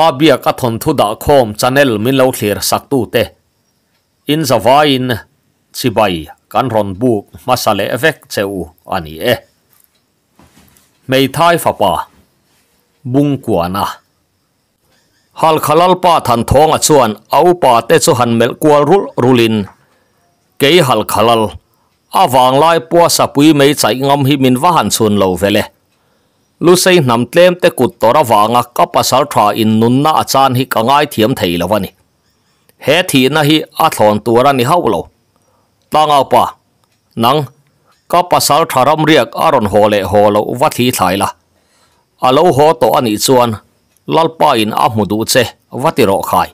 ma bia ka thon thu da khom channel min lo thlir sak tu te in zawain chibai kan ron buk masale evek cheu ani e mei thai fa pa bung kuana hal khalal pa than thong a chuan au pa te chu han mel kwal rul rulin ke hal khalal a awang lai pua sapui mei chai ngam hi min wa han chun lo vele lu sei nam tlem te kut tora wanga ka pasal thra in na nunna achan hi kangai thiam thei lawani he thi na hi a thon tura ni haulo tanga pa nang ka pasal tharam riak aron hole holo wathi thaila alo ho to ani chuan lalpa in a mudu che watiro khai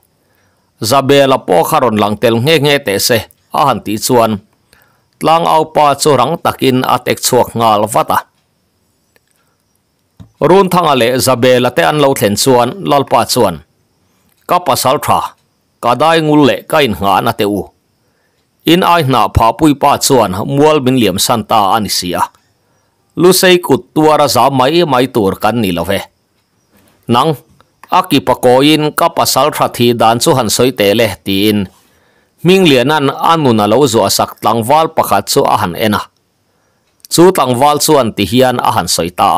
zabela po kharon langtel nge nge te se a han ti chuan tlang au pa chu rang takin a tek chuak ngal vata run thang ale zabela te an lo thlen chuan lalpa chuan ka pasal tha ka dai ngul le ka in nga na te u in ai na pha pui pa chuan mual min liam santa ani sia lu sei kut tuara za mai e mai tur kan ni love nang aki pakoin ka pasal tha thi dan chu han soi te le tin ming lian an anuna lo zo asak tlangwal pakhat chu a han ena chu tlangwal chuan ti hian a han soi ta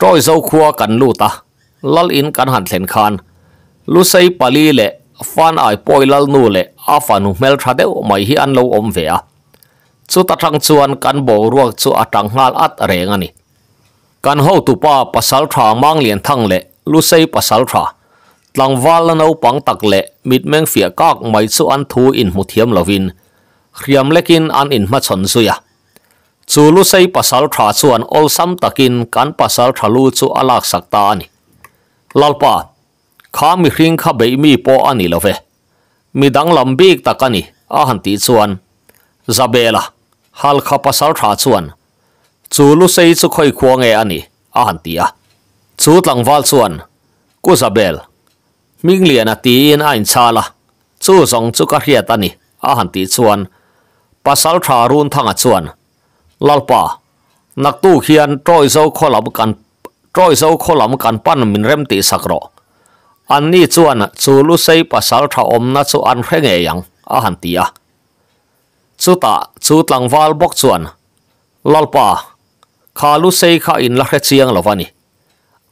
rồi dâu khua cần lu ta lal in kan han thlen khan lu say pali lệ, fan ai poi lal nu lệ. a fa nu mel tha deu mai hi an lo om về. a chu ta thang chuan kan ruột ruak chu atang ngal at reng ani kan hậu tu pa pasal tha mang liền thăng lệ. lu say pasal tha tlang wal no pang tak le mit meng fia kak mai chu an thu in mu thiam lovin khriam lekin an in ma chon zuya จูลุสัยภาสาลทราชวนโอลซัมตะกินกันพาสาลทะลุจูอลักสักตานิลลปาข้ามิคริงขับไปมีปออันนี้เลยมีดังลำบีกตะกันนี่อาหันติชวนซาเบล่ะฮัลข้าพาสาลทราชวนจูลุสัยจะคอยควงเออันนี้อาหันติอ่ะจูตังวาลชวนกูซาเบลมิงเลียนตีนอันชาล่ะจูสองจูกระเฮตันนี่อาหันติชวนพาสาลทรารุนทางชวนลลปานักตู้เขียนตรอยเข้อหลับกันตรอยเข้อหลับกันปั้นมินเริ่มตีสักรออันนี้่วนจูลุใส่ภาษาทอมนัดอวนเร่งเอยงอาหันตีอะจูตาจูตังวาลบก่วนลลปาขาลุใส่ข้าอินลักเชียงหลวันี่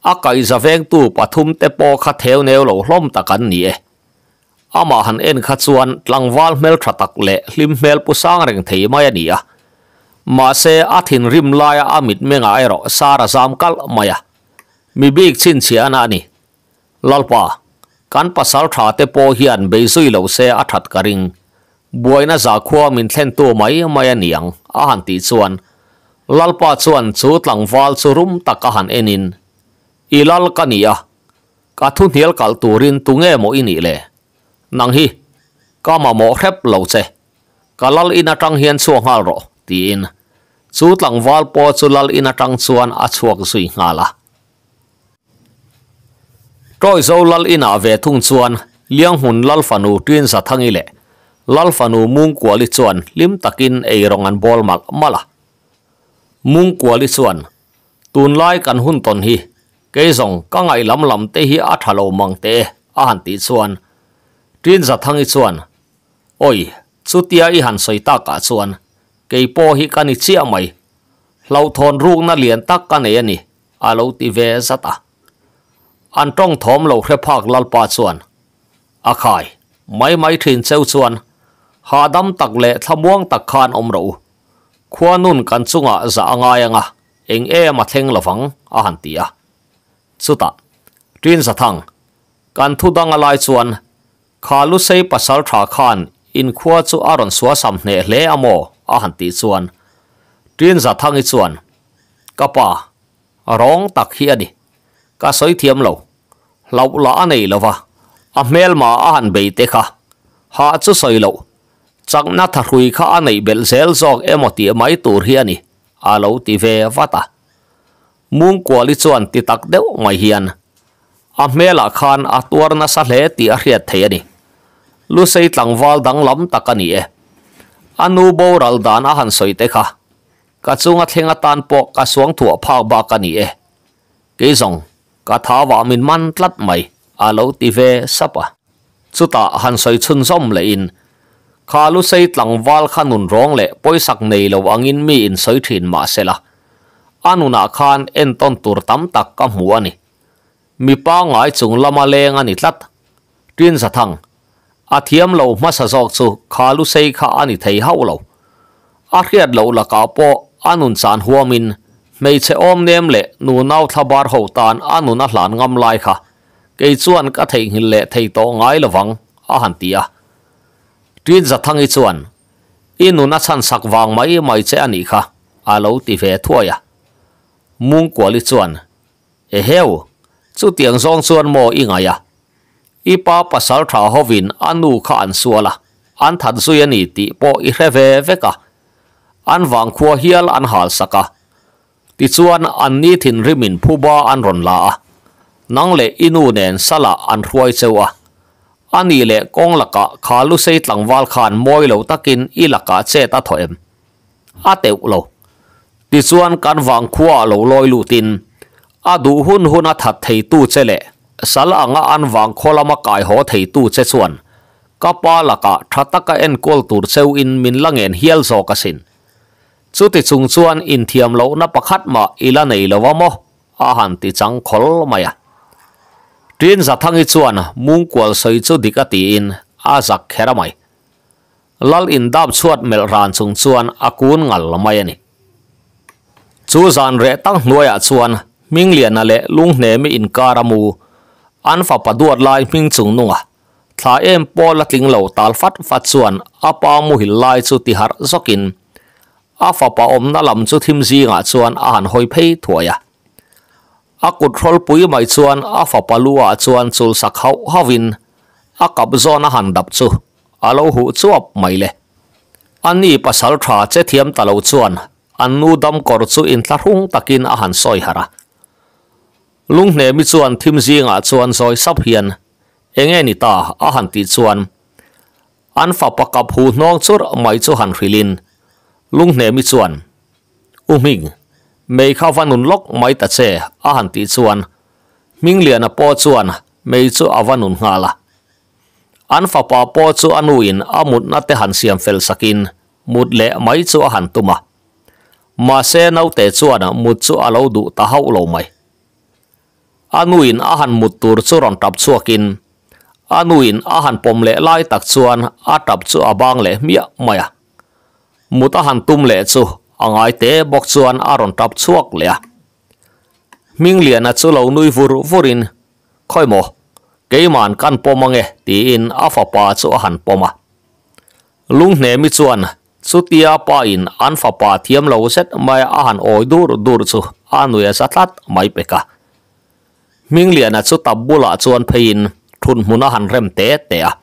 อากา่จะเวงตู้ปฐุมเตปอคาเทวเนวหลล้มตะกันนี่เอามาหันเอ็นขัด่วนตังวาลเมลทรัตักเล่ลิมเมลปุซังเร่งเทียมายนี่อะ mà xe athin rim lai amit menga ero sara zam kal maya mi big chin chi ana ni lalpa kan pasal tha te po hian bezui lo se athat karing buaina za khuwa min thlen tu mai maya niang a han ti chuan lalpa chuan chu tlang wal chu rum taka han enin ilal kania ka thu hnial kal turin tunge mo ini le nang hi kama mo hrep lo che kalal ina tang hian chuangal ro tin chu tlang wal po chu lal in atang chuan a chuak zui nga la troi zo lal in a ve thung chuan liang hun lal fanu tin sa thangi le lal fanu mung kuali chuan lim takin ei rong bol mak mala mung kuali chuan tun lai kan hun ton hi ke zong ka ngai lam lam te hi a thalo mang te a han ti chuan tin sa thangi chuan oi chutia i han soi ta ka chuan กปอฮิกันอิจฉาไหมเราทนรูงน่าเลียนตักกันเองนี่อาลูติเวสตาอันต้องถมเราเรพากลลปาส่วน อาคายไม่ไม่ถินเซลส่วน หาดำตักเละทำม่วงตักขานอมรูขวานุนกันสุงอะจะง่ายง่ะเองเอมาเทงละฟังอาหันตีอะสุดาจินสทังกันทุดังอะไรส่วนคาลุเซปัสสาวะขานอินขวาสุอารันสวสัมเนเลอโมอาหันตีส่วนเรียนสัตทางอีส่วนก็ป่าร้องตักเฮียดิก็สวยเทียมเหล่าเหล่าละอันไหนเหล่าวะอาเมลมาอาหันเบยเตค่ะหาจุสวยเหล่าจากนัทรุยข้าอันไหนเบลเซลซอกเอมอตีไม่ตัวเฮียนี่อาเหล่าตีเวฟัตามุงกัวลิส่วนติตักเดวไม่เฮียนอาเมลอาคานอาตัวนั้นสะเลตีอาเฮียเทียนี่ลูกใส่ตังวาลดังล้ำตักกันนี่เอ anu bo ral dan a han soi te kha ka chunga thlenga tan po ka suang thu phak ba ka ni e ke zong ka tha wa min man tlat mai a lo ti ve sapa chuta han soi chun som le in kha lu sei tlang wal khan nun rong le poisak nei lo angin mi in soi thin ma sela anuna khan en ton tur tam tak ka mu ani mi pa ngai chung lama leng ani tlat tin sa thang a thiam lo masa zok chu khalu sei kha ani thei hau lo a riat lo la ka po anun san huamin mei che om nem le nu nau bar ho tan anun a hlan ngam lai kha ke chuan ka thei hin le thei to ngai lawang a han tia tin za thangi chuan inu na chan sak wang mai mai che ani kha a lo ti ve thuaya mung kwali chuan e heu chu tiang zong chuan mo ingaya ipa pasal tha hovin anu kha an suala an that zui ani ti po i reve veka an wang khua hial an hal saka ti chuan an ni thin rimin phuba an ron la nang le inu nen sala an ruai chewa ani le kong laka khalu sei tlangwal khan moi lo takin i laka che ta thoem a teu lo ti chuan kan wang khua lo loi lutin a du hun hun a that thei tu chele sal anga anwang kholama kai ho thei tu che chuan kapa laka thataka en kol tur cheu in min langen hial zo ka sin chu ti chung chuan in thiam lo na pakhat ila nei lawa mo a han ti khol maya tin za thang i chuan mung kwal in a zak khera in dab chuat mel ran chung chuan akun ngal lamai ani chu zan re tang noya chuan ming lian ale lung ne in karamu an fa paduat lai hming chung nunga à? thla em pawl a tling lo tal fat fat chuan apa mu hil lai chu ti har zokin a fa pa om na lam chu thim zinga chuan a han hoi phei thuaya à? a control pui mai chuan a fa palua chuan chul sak hau havin a kap zona han dap chu alo hu chuap mai le ani pasal tha che thiam talo chuan annu dam kor chu in tlarhung takin a han soi hara ลุงเหนมิชวนทิมซิงอาชวนซอยสับเฮียนเองเงนิตาอาหันติชวนอันฝาปกับหูน้องชุดไม่ชวหันฟิลินลุงเหนมิชวนอุ้มิงไม่เข้าฟันนุนล็อกไม่ตัดเสอาหันติชวนมิงเหลียนปอชวนไม่ชเอาวันนุนงาละอันฝาปาปอชวอนุอินอามุดนัดตหันเสียมเฟลสกินมุดเละไม่ชุอาหันตุมามาเสนเอาเตชวนมุดชวนเอาดูตาเฮาเราไม anuin ahan mutur churon tap suakin. anuin ahan pomle lai tak suan a su abangle abang le mia maya mut ahan tum chu angai te bok chuan aron tap chuak le ming liana chu lo nui vur vurin khoimo keiman kan pomange ti in afa pa chu ahan poma lung hne mi chuan chutia pa in an fa pa thiam lo set mai ahan oi dur dur chu anuya satlat mai peka มิงเลียนะสุตับบุละชวนพินทุนมุนอาหารเริ่มเตะเตะ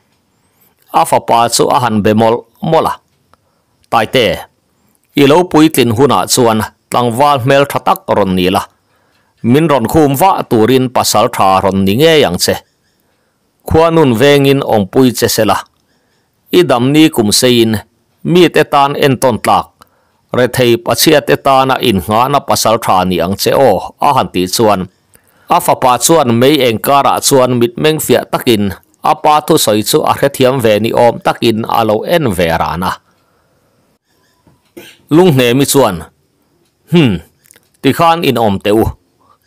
อาฟปาสุอาหารเบมอลมอละตายเตะอีเลวปุยตินหุนาชวนตังวาลเมลทัตักรนีละมินรอนคุมวะตูรินปัสสลทารนนิเงยังเซขวานุนเวงินองปุยเจเซละอีดัมนี้กุมเซินมีเตตานเอ็นตนตักเรทัยปัจเจเตตานาอินงานาปัสสลทานิยังเซโออาหันติชวน a fa pa chuan mei engkara chuan mit meng fia takin a pa thu soi chu a hrethiam ve ni om takin alo lo en ve rana lung hne mi chuan hm ti khan in om teu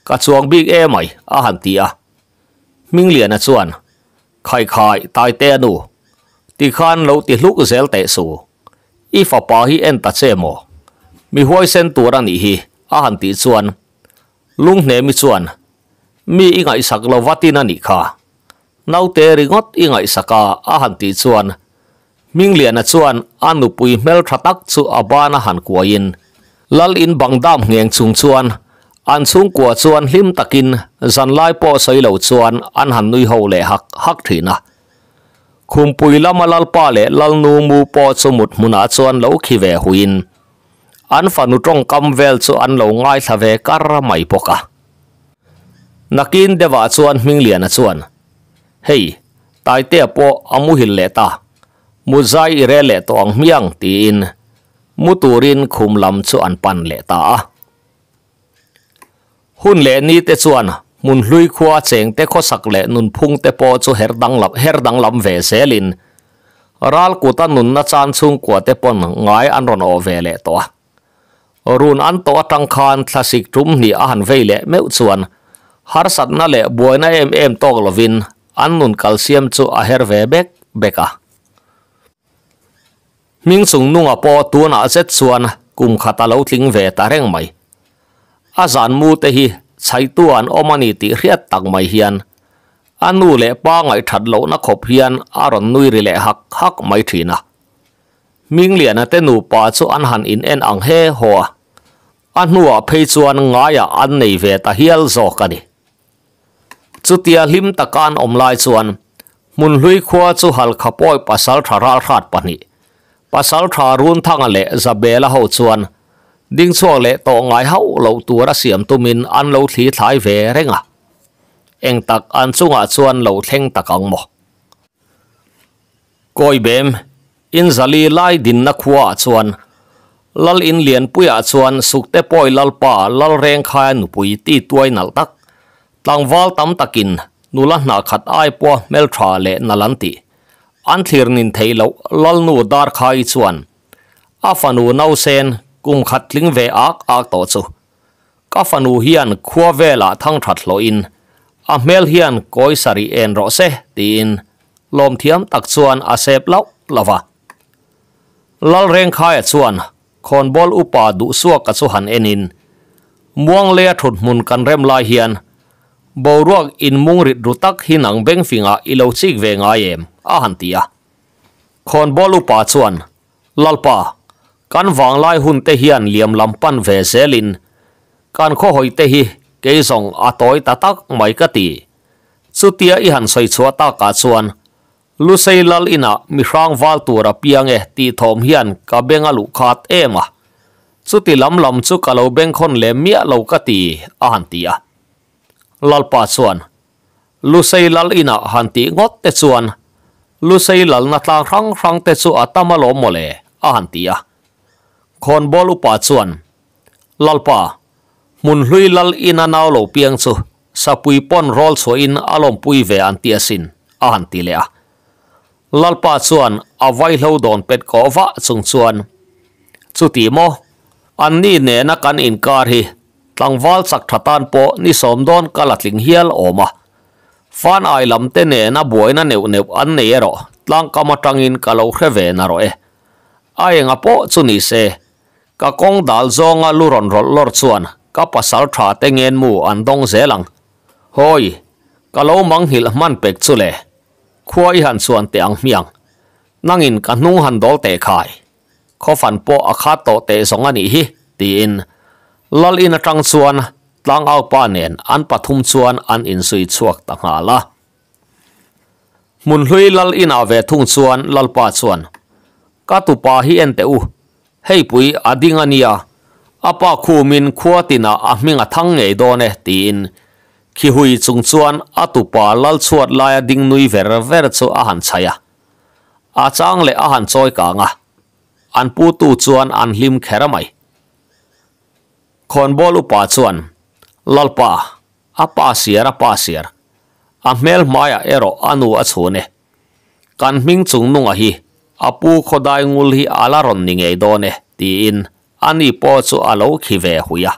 ka chuang big e mai a han ti a ming lian a chuan khai khai tai te nu ti khan lo ti hluk zel te su i fa pa hi en ta che mo mi huai sen tura ni hi a han ti chuan lung hne mi chuan mi i ngai sak lo vatin ani kha nau te ringot i ngai saka a han ti chuan ming liền a chuan anu pui mel thatak chu abana han yên, lal in bangdam ngeng chung chuan an chung kwa chuan hlim takin zan lai po say lâu chuan an han nui lệ hắc hắc thì thina khum pui lama lal pa le lal nu mu po chu mut muna chuan lâu khi về huin an fanu trong cam vel chu an lo ngai thave kar mai poka นักินเดวาชวนมิงเลียนชวนเฮ้ยตายเตียปออามุหิเลตามุไซเรเลตองเมียงตีนมุตูรินคุมลำชวนปันเลตาหุ่นเลนี้เตชวนมุนลุยขวาเจงเตคสักเลนุนพุงเตปอจูเฮรดังลับเฮรดังลำเวเซลินรัลกุตันนุนนัจานซุงกวาเตปอนงายอันรอนอเวเลตัวรุนอันตัวตังคานคลาสิกรุมนี่อาหันเวเลเมื่อชวน har satna le boina em em tok lovin annun calcium chu a her ve bek beka ming sung nu nga po tu na che chuan kum khata lo thing ve ta reng mai a zan mu te hi chai tu an omani ti riat tak mai hian anu le pa ngai that lo na khop hian aron nui hak hak mai thina ming lian te nu pa chu in en ang he ho anhua phei chuan ngaya an nei ve ta จุเตียลิมตะการอมลายส่วนมุนลุยขัวจุหัลขับปอยปัสสาวะทาราขาดปนิปัสสาวะทารุนทั้งเละจะเบลเฮาส่วนดิ้งช่วงเละตองไงเฮาเราตัวระเสียมตุมินอันเราถีถ่ายเวเร่งอ่ะเองตักอันสุงอาส่วนเราเท่งตะกังหมอก้อยเบมอินซาลีไลดินนักขัวส่วนลลอินเลียนปุยอาส่วนสุกเตปอยลลป่าลลแรงคายหนุปุยตีตัวนักตักตังวอลตั้มตะกินนูลันนาขัดไอปัวเมลทราเลนัลันติอันทีรนินเทลลลนูดาร์คายส่วนอาฟานูนาวเซนกุมขัดลิงเวอักอักต่อสูกาฟานูเฮียนขัวเวลาทั้งถัดโลอินอาเมลเฮียนกอยสรีเอ็นรอเซตีนลมเทียมตักส่วนอาเซบลาลาวาลลเร่งขายส่วนคอนบอลอุปาดุสวกกสุหันเอ็นินม่วงเลียถุดมุนกันเร่มลายเฮียน boruak in mung rút rutak hin ang beng finga ilo chik ve nga yem a han tia khon bolu pa chuan lalpa kan wang lai hun te hian liam pan ve selin kan kho hoi te hi ke song a toi ta tak mai ka ti chutia i han soi chua ta ka chuan lu sei lal ina mi rang wal tura piang e ti thom hian ka benga lu khat ema chuti lam lam chu kalo beng khon le mia lo ka ti a han tia lalpa chuan lusei lal ina hanti ngote chuan lusei lal natlang rang rang te chu atama lo mole a hanti ya khon bo pa chuan lalpa mun lui lal ina nao lo piang chu sapui pon rol so in alom pui ve an asin a hanti le a lalpa chuan avai lo don pet ko va chung chuan chutimo an ni ne na kan in kar hi tlangwal chak thatan po ni som don somdon kalatling hial oma fan ai lamte ne na boina neu neu an ne ero tlang kama tangin kalau khrewe na ro e ai nga po chuni se ka kong dal zonga luron rol lor chuan ka pasal tha te ngen mu an dong lang hoi kalau mang hil man pek chule khuai han chuan te ang miang nangin ka nung han dol te khai kho fan po akha to te songa ni hi ti in lal in atang chuan tlang au pa nen an pathum chuan an in sui chuak ta nga la mun hlui lal in a ve thung chuan lal pa chuan ka tu pa hi en te u hei pui ading ania apa khu min khuwa tina a ming a thang ngei do ne ti in khi hui chung chuan a tu pa lal chuat laia ding nui ver ver chu a han chaya a chang le a han choi ka nga an pu tu chuan an lim khera mai konbolu pa lalpa apa siara pa maya ero anu a chune kan apu khodai ngul hi ala ne ti in ani chu alo khi ve huya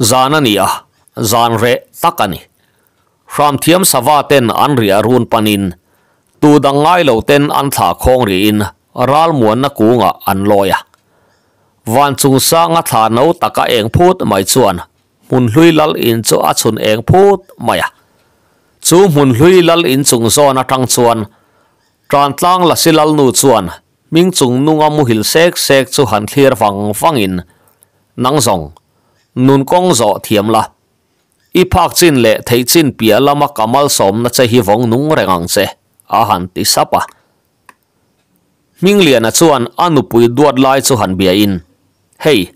zanania ah, zanre takani from thiam anria run panin ten an tha in ral muan na kunga an loya วันจุงสร้างอาถานเอาตะกะเองพูดไม่ชวนมุนลุยลัลอินจูอาชุนเองพูดไม่อะจูมุนลุยลัลอินจุงโซนทังชวนจานตั้งละสิลัลนูชวนมิงจุงนุงอมุหิลเซกเซกจูหันเทียร์ฟังฟังอินนังสงนุนกงโซเทียมละอีพักจินเละเทจินเปียละมากามัลสมนะจะฮิวงนุงเรงเซอาหันติสับะมิงเลียนะชวนอนุปุยดวดไลจูหันเบียอิน Hey, hei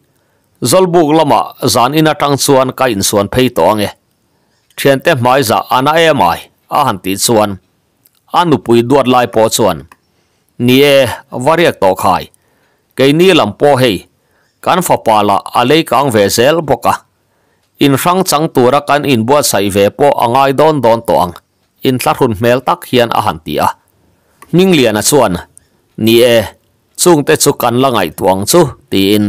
zolbuk lama zan ina tang chuan ka in suan phei to ange thian te mai za ana e mai a han ti chuan anu pui duat lai po chuan ni e variak to khai ke ni lam po hei kan fa pala alei kang ve zel boka in rang chang tura kan in bua sai ve po angai don don to ang in tlar hun mel tak hian a han ti a ning lian a chuan ni e chung te chu kan langai tuang chu ti in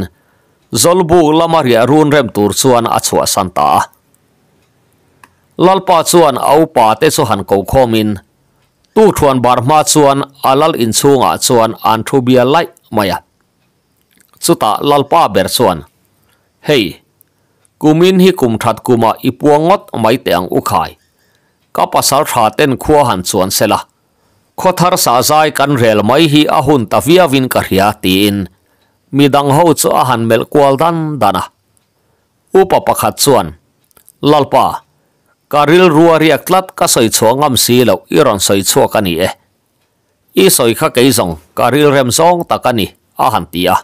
zolbu lamaria run rem tur chuan achua santa lalpa chuan aupa te chu han ko khomin tu thuan barma chuan alal in chunga chuan anthubia lai maya chuta lalpa ber chuan hey kumin hi kum that kuma ipuangot mai teang ukhai ka pasar tha ten khuwa han chuan sela khothar sa zai hi ahun tavia win mi dang ho chu a han mel kwal dan dana upa pakhat chuan lalpa karil ruari aklat ka soi chuangam si lo iron soi chuak ani e i soi kha kei zong karil rem zong takani a han tia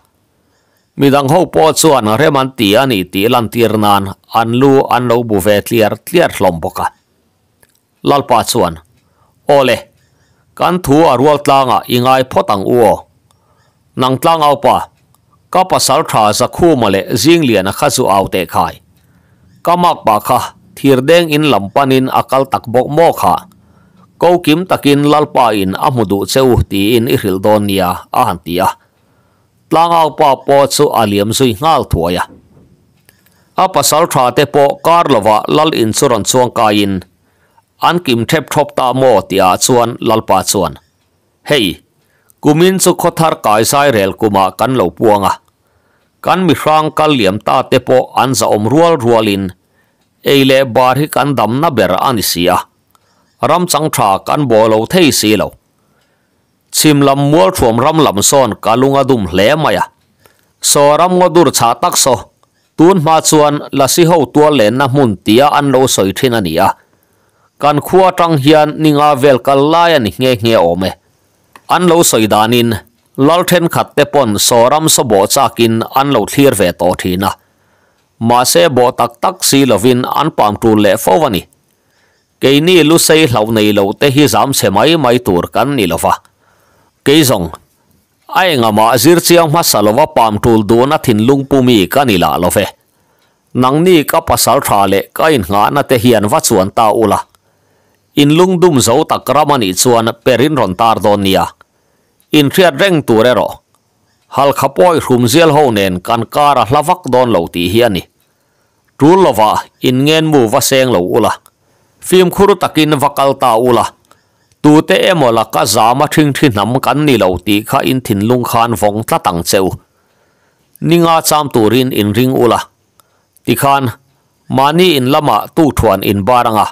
mi dang ho po chuan rem an ti ani ti lan tir nan an lu an lo bu ve tliar tliar hlom boka lalpa chuan ole kan thu a rual tlanga ingai photang uo nang tlang au pa kapa sal tha za khu ma le jing lian kha zu au te khai kamak ba kha thir deng in lam panin akal tak bok mo kha ko kim takin lal pa in amudu cheu ti in i hril don nia a han tia aliam zui ngal thuaya a pasal te po karlova lal in churon chuang ka in an kim mo tia chuan lal pa chuan กุมินสุขทาร์กายสายเรลกุมากันเหล่าปวงอ่ะกันมิฟางกัลเลียมตาเตโปอันสะอมรัวรัวลิน เอเลบาร์ฮิกันดัมนาเบรอันิเซียรัมจังชากันบัวเหล่าเทยสีเหล่าชิมลำมัวชวมรัมลำซ้อนกาลุงอดุมเล่มายะสรัมงดูรชาตักโซตูนมาชวนลาซิฮตัวเลนนมุนเตียอันโลสอยทินันเนียการขัวจังเฮียนนิงอาเวลกัลไลนิเงี้ยเงี้ยโอเม an lo soi danin lalthen khatte pon soram so bo chakin an lo thlir ve to thina ma se bo tak tak si lovin an pam tu le fowani keini lu sei hlau nei lo te hi zam se mai mai tur kan ni lova keizong ai nga ma zir chiang ma salova pam tul do na thin lung pumi ka ni la love nang ni ka pasal tha le ka in nga na te hian va chuan ta ula in lung dum zo ramani chuan perin ron tar don nia in riat reng tur ero hal khapoi hrum zel ho nen kan kara hlavak don lo ti hiani trul lova in ngen mu va seng lo ula phim khuru takin vakal ta ula tu te emola ka zama thing thi nam kan ni lo ti kha in thin lung khan vong tla tang cheu ninga cham turin in ring ula tikhan mani in lama tu thuan in baranga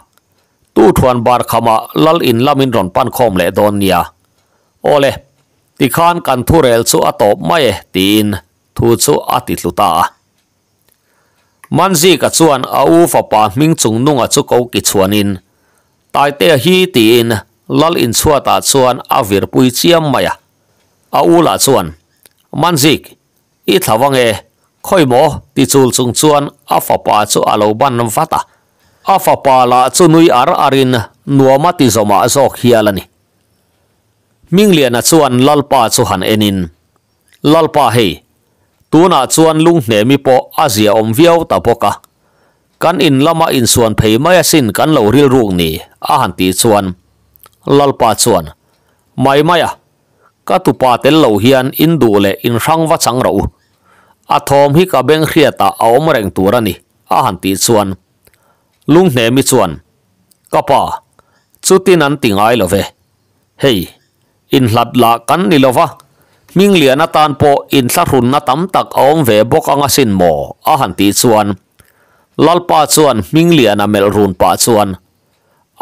tu thuan bar khama lal in lamin ron pan khom le don nia ole ti khan kan thu rel chu a top mai tin thu chu a ti luta manzi ka chuan a u fa pa ming chung nunga chu ko ki chuan in tai te hi tin lal in chua ta chuan pui chiam mai a la chuan manzi i thawange khoi mo ti chul chung chuan a fa ban nam fata afapala chunui ar arin nuamati zoma zok hialani mingliana chuan lalpa chuhan enin lalpa he tuna chuan lung hne mi po azia om viau tapoka kan in lama in suan phei maya sin kan lo ril ruk ni a han ti chuan lalpa chuan mai maya ka tu pa tel hian in du in rang wa chang ro a thom hi ka beng khriata ลุงเหนมิจวนก็พอสุดที่นั้นติงไอ้เลยเว้เฮ้ยอินหลัดละกันนี่เลยวะมิงเหลียนตานโปอินสัรุนนตั้มตักอมเวบกังสินโมอาหันตีส่วนลลปาส่วนมิงเหลียนเมลรุนปาส่วน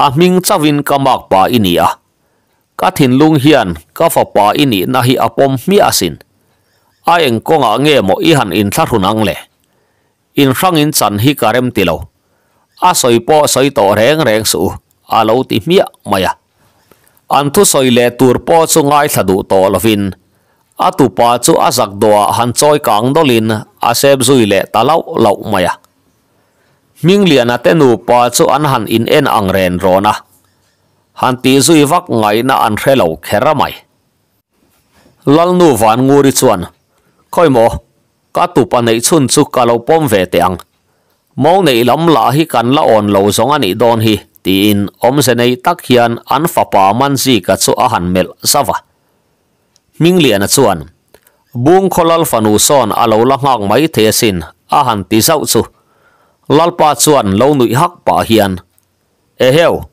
อามิงจวินกมากปาอินีอะกัทินลุงเฮียนก็ฟปาอินีนาฮีอปมมีอาสินอาเองกงอ่ะเงี้ยโมอีหันอินสัรุนังเลอินฟังอินสันฮิการเรมติโล a soi po soi to reng reng su a lo ti mia maya an thu soi le tur po chu ngai thadu to lovin a tu pa chu a zak do han choi kang dolin a sep zui le talau lau maya ming liana te nu pa chu an han in en ang ren rona han ti zui vak ngai na an relo khera mai lal nu van nguri chuan khoi mo ka tu pa nei chun chu ka lo pom ve te ang mo nei lam la hi kan la on lo zong anh don hi ti in om se nei hiền hian an fa pa man ji ka chu a han mel sawa ming lian a chuan bung kholal fanu son alo la ngak mai the sin a han ti zau chu lalpa chuan lâu nui hak pa hiền e heu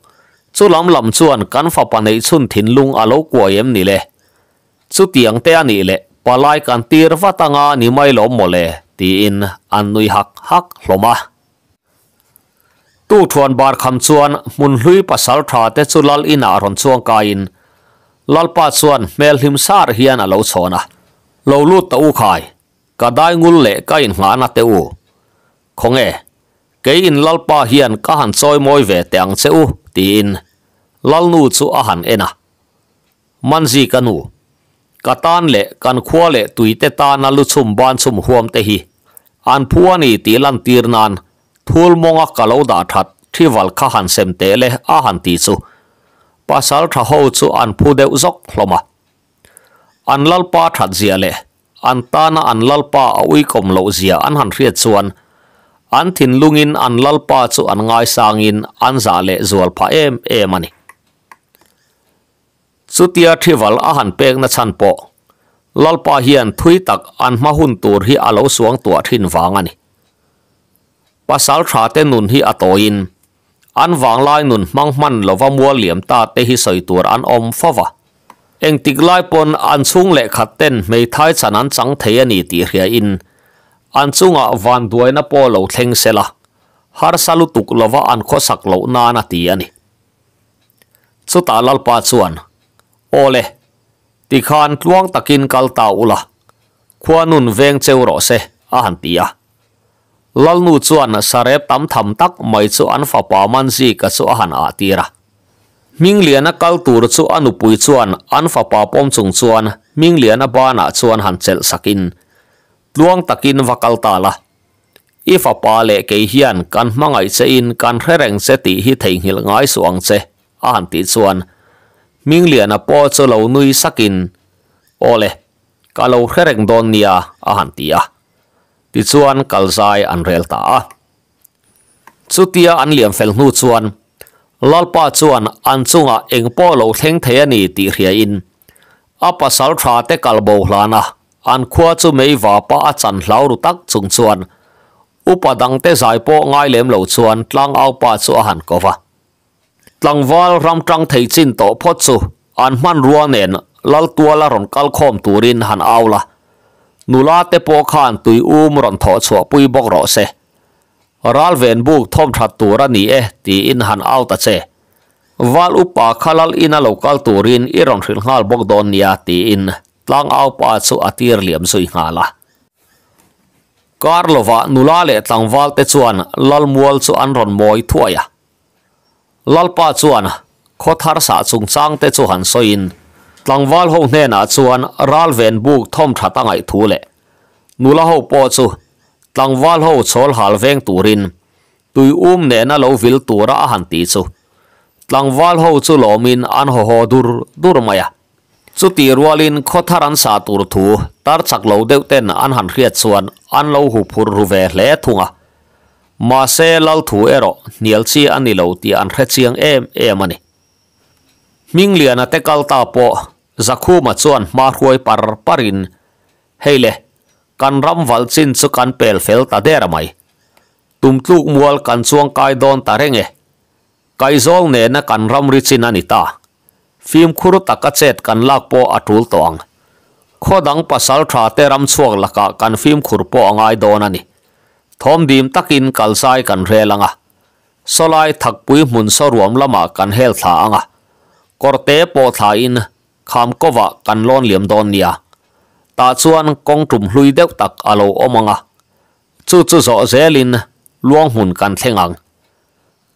chú lam lam chuan kan pháp pa nei chun thin lung alo kuai em ni le chu tiang te ani le can kan tir tang ni mai lo mole ti in an nui hak hak hloma ตู้ทวนบารดคำชวนมุนลุยปัสสาวะเตสุลลอินาอรอนชวงกายนลลปาชวนเมลหิมซาร์เฮียนอเลวชนะเลวลุตตะอูขายก็ได้งุลเละกายินหลานาเตอูคงเอเกินลลปาเฮียนกหันซอยมวยเวเตียงเซอูตีนลลนูสุอาหันเอนะมันจีกันูกตานเละกันขัวเละตุยเตตานาลุชุมบานชุมหวมเตหีอันพัวนี่ตีลันตีรนัน thu monga kalau da that thi wal kha han sem te le a han ti chu pasal tha ho chu an phu deuh zok hloma an lal pa that zia le an ta na an lal pa a ui kom lo zia an han riat chuan an thin lungin an lal pa chu an ngai sangin an za le zual pha em em ani chutia thiwal a han pek na chan po lalpa hian thui tak an ma hun tur hi alo suang tua thin wang ani pasal tha te nun hi atoin an wang lai nun mang man lova mua liam ta te hi soi tur an om fawa eng tik lai pon an chung le khat ten mei thai chan an chang thei ani ti hria in an chunga van duaina po lo thleng sela har salu tuk lova an kho sak lo na na ti ani chu ta lal pa chuan ole ti khan tluang takin kal ta ula khuanun veng cheu ro se a han ti a ลลนูจวนสรเรตัมทำตักไม่ชวนฟ้าปามันซีกสุอาหันอาตีระมิงเลียนกัลตูร์ชวนอุปุยชวนอันฟ้าปาปอมสงชวนมิงเลียนบานาชวนหันเซลสักินลวงตักินวักัลตาละอีฟ้าปาเลเกยียนกันมังไอเซอินกันเรงเซติฮิเทิงหิลงไอยสวงเซอาหันตีชวนมิงเลียนปอชวลนุยสักินโอเลกัลเอเรงดอนเนียอาหันตีอา ti chuan kalzai an rel ta a chutia an liam fel hnu chuan lalpa chuan an chunga eng pawlo theng thei ani ti hria in a pasal tha te kalbo hlana an khua chu mei va pa a chan hlau ru tak chung chuan upadang te zai po ngai lem lo chuan tlang au pa chu a han kova tlang wal ram tang thei chin to phot chu an man ruanen lal tuala ron kal khom turin han aula nulate po khan tui um ron tho chho pui bok ro se ral ven bu thom tha tura ni e ti in han al ta che wal upa khalal ina local turin i ron hril hal bok don ya ti in tlang au pa chu atir liam sui hala karlova nulale tlang wal te chuan lal mual chu an moi thuaya lal pa chuan khothar sa chung chang te chu han ตังวอลหงเนนาชวนรัลเวนบุกทอมชาตั้งไอทูเล่นูลาหูปอดจูตังวอลหงโซลฮัลเวงตูรินตุยอุ้มเนน่าลูวิลตัวราหันตีจูตังวอลหงจูลอมินอันหัวหัวดูร์ดูร์มายจูตีรัวลินข้อทารันสาตูร์ทูตาร์ักลูเดวเตนอันหันเครียดชวนอันลูหูพูรูเวเล่ทุงะมาเซลล์ทูเอโรเนียลซีอันนี้ลูตีอันเรียดเชียงเอ็มเอ็มันนี่มิงเลียนาเตกัลตาโปจะคู่มาชวนมาคุยปาร์ปารินเฮเล่กันรำวัลซินสุกันเปลฟิลตาเดรไมตุ้มตุกมัวลกันชวงกายดอนตาเรงเงไกโงเนนักันรำริชินานิตาฟิล์มคูรุตักัจเจตกันลากโปอาทูลตวงข้อดังภาษาชาเตรำสวงลักะกันฟิล์มคูรุโปองายดอนนี่ทอมดีมตักอินกัลไซกันเรลังะสลายถักปุยมุนสรวมละมากันเฮลทางะกอร์เตโปทายน์คำก็ว่ากันล้นเหลี่ยมโดนเนี่ยตาชวนกองกลุ่มลุยเด็กตักอารณ์อมังอ่ะชุ่ชุ่สอเซลินล้วงหุ่นกันเทงัง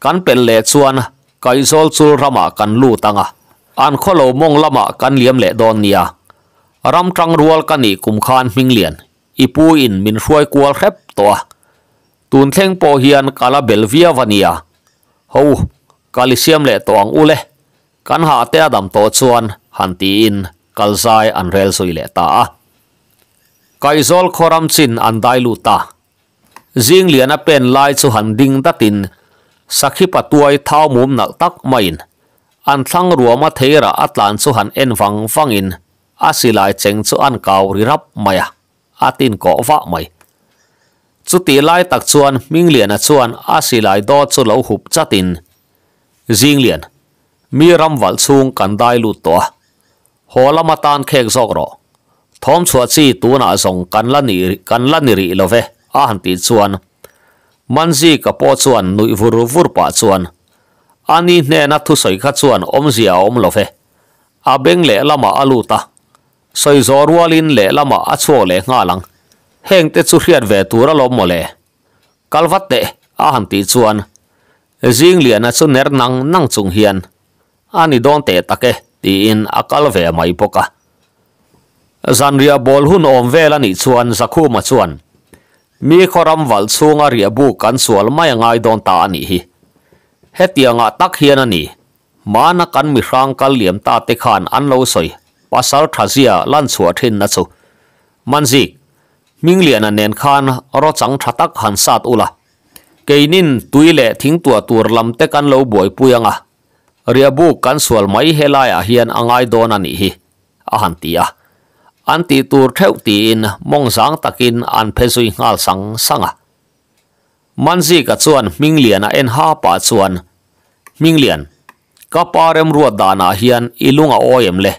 กันเป็นเลชวนไก่โซลซูรามากันลู่ตังอ่ะอันข้อโลมงละมากันเหลี่ยมเหละโดนเนี่ยรำจังรัวกันอีกุมคานมิงเหลียนอีปูอินมินช่วยกัวแคบตัวตูนเทงโปเฮียนกาลาเบลเวียวันเนียฮูกาลิเซียมเหละตวงอุเล kan ha te adam to chuan han ti in kal sai an rel soi le ta a kai zol khoram chin an dai lu ta zing lian a pen lai chu han ding ta tin sakhi patuai thau mum nal tak main an thang ruwa ma theira atlan chu han cheng chu an kau maya atin ko wa mai chu lai tak chuan ming lian chuan a do chu lo hup zing lian mi ram wal chung kan dai lu to hola matan khek zok ro thom chua chi tu na song kan la ni kan la ni ri lo ve a han ti chuan man ji ka po chuan nui vur vur pa chuan ani hne na thu soi kha chuan om zia om lo ve a beng le lama alu ta le lama a le nga lang heng te chu tura lo le kalwat te a han ti chuan zing อันนี้ดอนเตตักเอตีอินอากาลเวไม่ปกะซันเรียบอลหุ่นอมเวลันอีส่วนสักคู่มาช่วนมีครามวัลซูงอาเรียบุกันส่วนไม่ง่ายดอนตาอันนี้เฮตียงอตักเฮียนันนี้มานักันมิร่างกันเลี่ยมตาติขานอันเลวสวยภาษาทัศยาลันส่วนทินนัสุมันสิมิงเลียนันเนนขานรถสังทัตักหันสัตว์อุลาเกินินตุยเล่ทิ้งตัวตัวลำเตกันเลวบ่อยปุยง่ะ riabu kansual mai helai ahian angai dona ni hi ahantia anti tur theuti in mongzang takin an phesui ngal sang sanga manzi ka chuan mingliana en ha pa chuan minglian ka parem ruwa dana hian ilunga oem le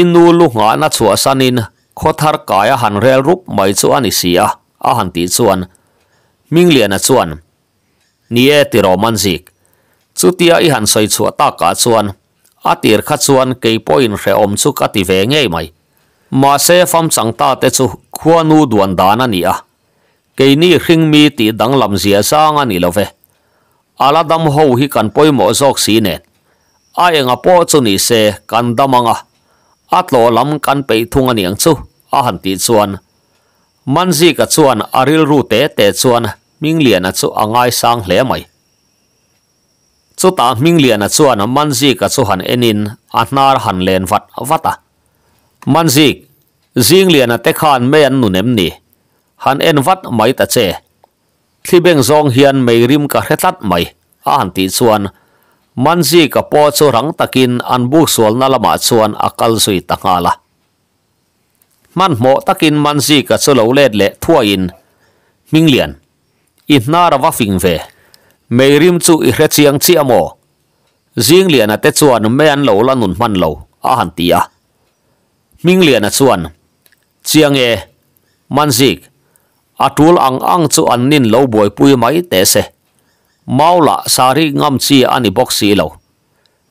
inu lunga na chuwa sanin khothar kaya hanrel rup mai chuan i sia ahanti chuan mingliana chuan nie ti romanzik chutia i han soi chua ta ka chuan a tir kha chuan ke poin re om chu ka ti ve nge mai ma se fam chang ta te chu khuanu duan dan ani a ke ni hring mi ti dang lam zia sang ani love aladam ho hi kan poi mo zok si ne a enga po chu ni se kan damanga atlo lam kan pe thung ani ang chu a han ti chuan manzi ka chuan aril ru te te chuan minglian a chu angai sang hle mai chu ta ming lian a chuan manzi ka chu han enin anar han len wat wata manzi zing lian a te khan me an nunem ni han en wat mai ta che thibeng zong hian mei rim ka hretlat mai a han ti chuan manzi po chu rang takin an bu sol na akal sui ta nga takin manzi ka chu le thuain in nar wa fing ve Mày rim chu i hre chiang chi amo jing lian te chuan me an lo la nun man lo a han ti a ming lian a chuan chiang e man manzik atul ang ang chu an nin lo boy pui mai te se maula sari ngam chi ani boxi lo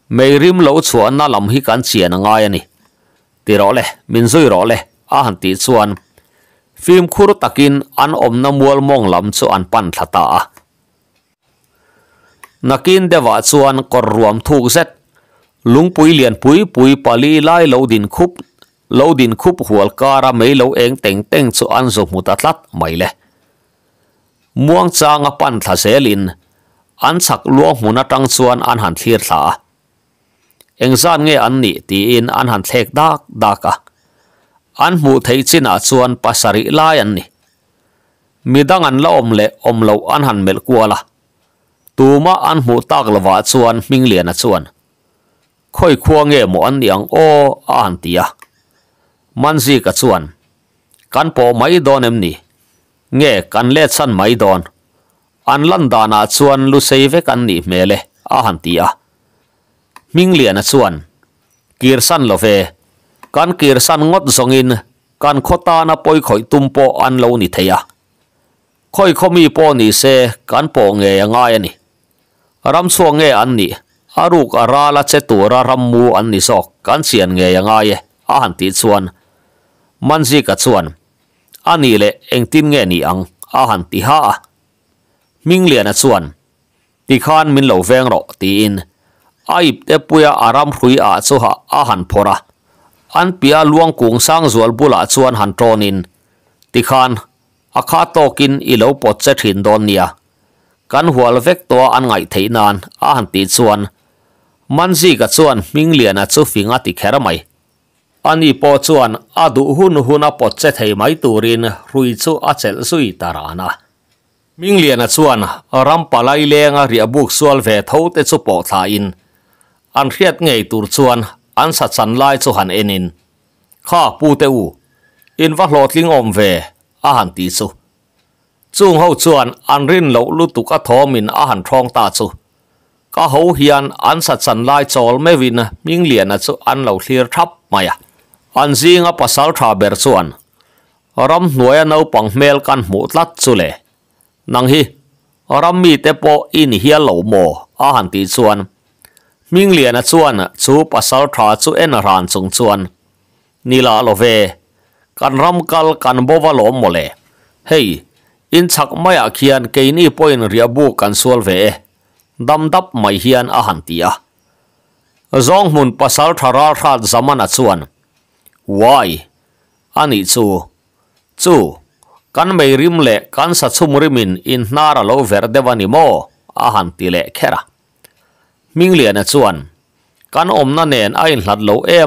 mày rim lo chuan na lam hi kan chian anga ani ti ro le min zui ro le a han ti chuan phim khur takin an om na mual mong lam chu an pan thata a นักินเดวั่วนก็รวมทุกเซตลุงปุยเลียนปุยปุยปลีไล่เราดินคุบเราดินคุบหัวการาไม่เราเองเต่งเต่งส่วนสุมุตัดลัดไม่เลยม่วงจางปันทะเซลินอันสักล้วงหุนตังส่วนอันหันเทียร์าเองซานเงอันนี้ตีอินอันหันเทกดักดักะอันหูไทจินอัส่วนปัสสริไลอันนี้มีดังอันละอมเลอมเลวอันหันเมลกัวละตูมาอันหูตากลวาชวนมิงเลียนชวนค่อยควงเงหมอนยงโออันเตียมันสิกชวนกันปอไม่ดอนเอ็มนี่เงกันเล็ดสันไม่ดอนอันลันดานาชวนลุเซเวกันนี่เมเลอาหันเตียมิงเลียนชวนกีรสันลเวกันกีรสันงดสงอินกันขตานาปอยข่อยตุมปอันเลวนี่เทียค่อยเขามีโอนี่เซกันโอเงยง่ายนี่รำสวงเงอันนี้อารุกอาราละเชตัวรารำมูอันนี้สอกกันเสียนเงยังไงอาหันติดส่วนมันสิกัดส่วนอันนี้เลยเองตินเงนี่อังอาหันติห้ามิงเลียนส่วนตีขานมินเหลาแวงรอตีอินอาอิบเตปุยอารำคุยอาสุฮาอาหันพอระอันเปียลวงกุงสร้างสวลบุลาส่วนหันโตนินตีขานอาคาโตกินอิเหลาปดเจถินโดนเนียกันหัวลเวกตัวอันไงไทยนานอาหันตีส่วนมันสีกัดส่วนมิงเลียนสูฟิงอติแครไหมอันนี้ปอส่วนอาดูหุ่นหุ่นอปอดเจไทยไม่ตูรินรุยสูอาเซลสุยตารานะมิงเลียนส่วนรัมปลายเลงอเรียบุกส่วนเวทเอาเตสุปอทายินอันเรียดไงตูรส่วนอันสัตสันไลสูหันเอนินข้าปูเตอูอินวัลโลดิงอมเวอาหันตีสุจงเฮาจวนอันรินเหลาลุตุกอทอมินอาหารทองตาจูก็เฮาเฮียนอันสัตสันไลจอลไม่วินะมิงเหลียนจูอันเหลาเลียทับมาอ่ะอันซิงอภาษาวาเบรชวนรำหน่วยนเอาปังเมลกันหมดลัดจูเลนังฮีรำมีเตโปอินเฮียเหลาโมอาหารตีชวนมิงเหลียนจวนจูภาษาวาจูเอ็นรานสงชวนนี่ละโลเวกันรำกัลกันบวะหลมโมเลเฮ้ in chak maya khian keini point riabu kan sol ve dam dap mai hian a hantia zong mun pasal thara tha zaman achuan why ani chu chu kan mai rim le kan sa chu murimin in nara lo ver dewani mo a hanti le khera ming lian achuan kan omna nen ai hlat lo e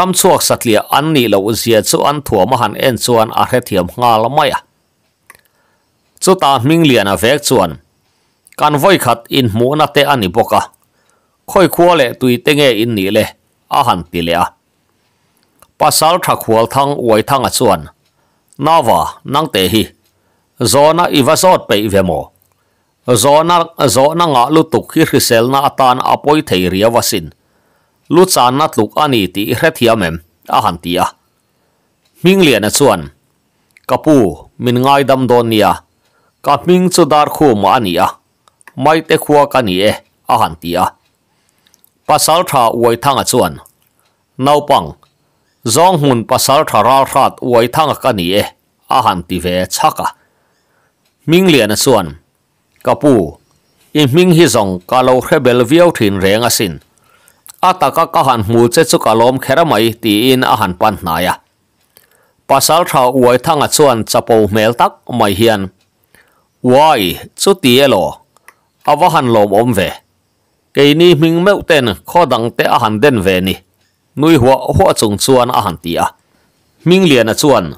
รำชวกสัตเลียอันนี้เราเสียชอันถั่วมหันเอ็นชวนอาเทียมงาละไม่อะชุตามิงเลียนเวกชวนการไว้ขัดอินหมูนัตเตอันนี้บปกะค่อยคัวเลตุยเตงเออินนี่เลยอาหารติเลยอะภาษาทักวัวทั้งอวยทั้งอชวนนาวานังเตหีโซนาอีวาซอดไปเวโมโซนาโซน่างาลุตุกฮิริเซลนาตานอปอยเทียวาสินลุจานนัดลุกอันนี้ตีเรทียมเอ็มอาหันตีอะมิงเลียนส่วนกับปูมินงไายดำโดนเนียกับมิงสุดาร์คู่มาอันนี้ไม่เตะขวากันนี่เออาหันตีอะภาษาทาอวยทางส่วนนาวปังจองหุ่นภาษาทาราชาวอยทางกันนี่เออาหันตีเวชักอะมิงเลียนส่วนกับปูอิมิงฮิซงกาลลเรเบลวิวทินเรงอสิน à ta các các hàng mù chết chúc cả lom khé ra mấy tí in à hàng pan này à pasal thao uai thang at chuan chapo mel tak mai hian wai chu ti elo awa han lom om ve ke ni ming meu ten kho dang te a han den ve ni nui hua hua chung chuan a han ti a à. ming lian a chuan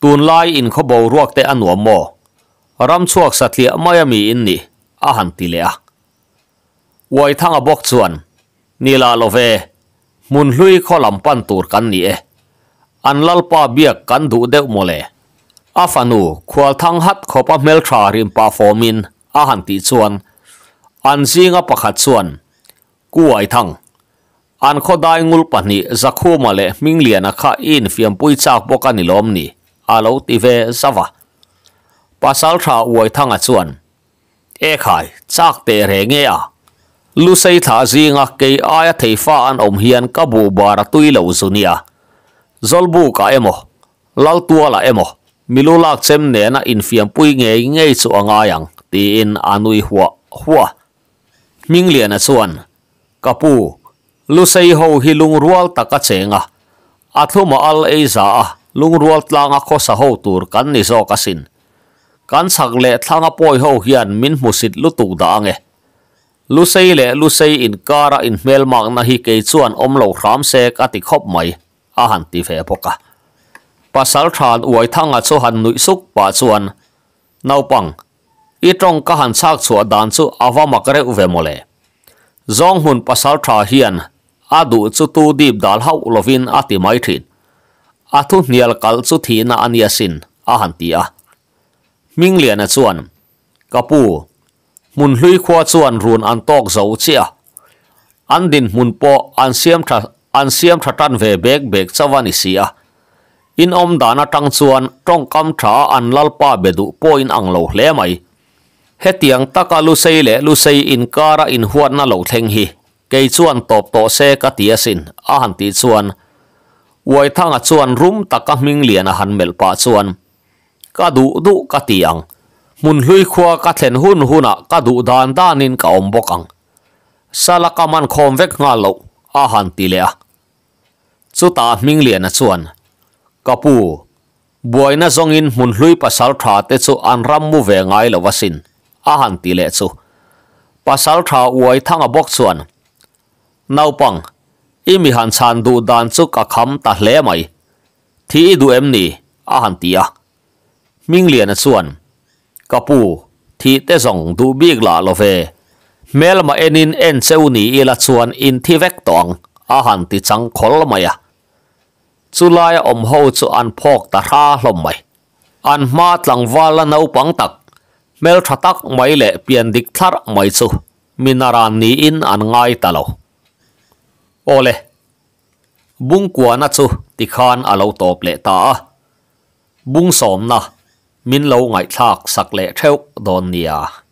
tun lai in kho bo ruak te anwa mo ram chuak satlia mai mi in ni a han ti le a à. wai thang bok chuan ni la lo ve mun hlui kho lam pan tur kan ni e an lal pa biak kan du deuh mole afanu khwal thang hat khopa mel tha rim pa fomin a han ti chuan an zinga pakhat chuan kuai thang an kho dai ngul pani zakhu male ming liana kha in fiam pui chak boka ni lom ni alo ti ve sawa pasal tha uai thang a chuan e khai chak te re nge a lu say thả zinga ke ai thei fa an om hiền ka bu bara tui lo zunia zolbu ka emo lal tua la emo milu lak chem ne na in fiam pui nge nge chu anga yang ti in anui à huwa huwa ming lian a à chuan kapu lu say ho hi lung rual taka chenga athuma à al eiza a lung rual tlanga kho sa ho tur kan ni zo kasin kan sak le thlanga poi ho hian min musit lu tu da ange ลูเซยเลลูเซยอินกอรอินเมลมองนาฮิเกชวนอมโลครามเซกอติคบมัยอาหันติเฟพกะปาสัลทานอวยทางอัชหันนุยสุกปาชวนนาวปังอีตรงกะหันชากชวนดานชุอาวามักเรอุเวมเลยองหุนปาสัลทาฮียนอาดูชุตูดีบดาลหาอุลวินอติมทิดอาทุเนียลกัลุทีนาอันยสินอาหันติอมิง mun hlui khua chuan run an tok zo chia an din mun po an siam tha an siam tha tan ve bek bek chawani sia in om dana tang chuan tong kam tha an lalpa bedu po in ang lo hle mai he tiang taka lu sei le lu sei in kara in huat na lo theng hi ke chuan top to se ka tia sin a han ti chuan thang thanga chuan rum taka ming lian a han mel pa chuan ka du du ka tiang mun hlui khua ka thlen hun huna ka du dan dan in ka om bokang salaka man khom vek nga lo a han ti le a chu ta ming lian a chuan kapu buaina zongin mun hlui pasal tha te chu an ram mu ve ngai lo wasin a han ti le chu pasal tha uai thanga bok chuan naupang imi han chan du dan chu ka kham ta hle mai thi du em ni a han ti a ming lian a chuan กปูทีเตส่งดูบีกลาลเฟเมลมาเอ็นินเอ็นเซวนีอีละชส่วนอินที่เวกตองอาหารติดจังคลมายะสุลายอมหูสุอันพอกตาฮาลมไมอันมาตลังวาลนาวปังตักเมลทตักไม่เละเปลี่ยนดิกทาร์ไม่สุมินารานีอินอันง่ายตลอดโอเลบุงกวนัดสุติคานอาเลาตอบเลตา บุงสมนะ min lo ngai thak sak le theuh don nia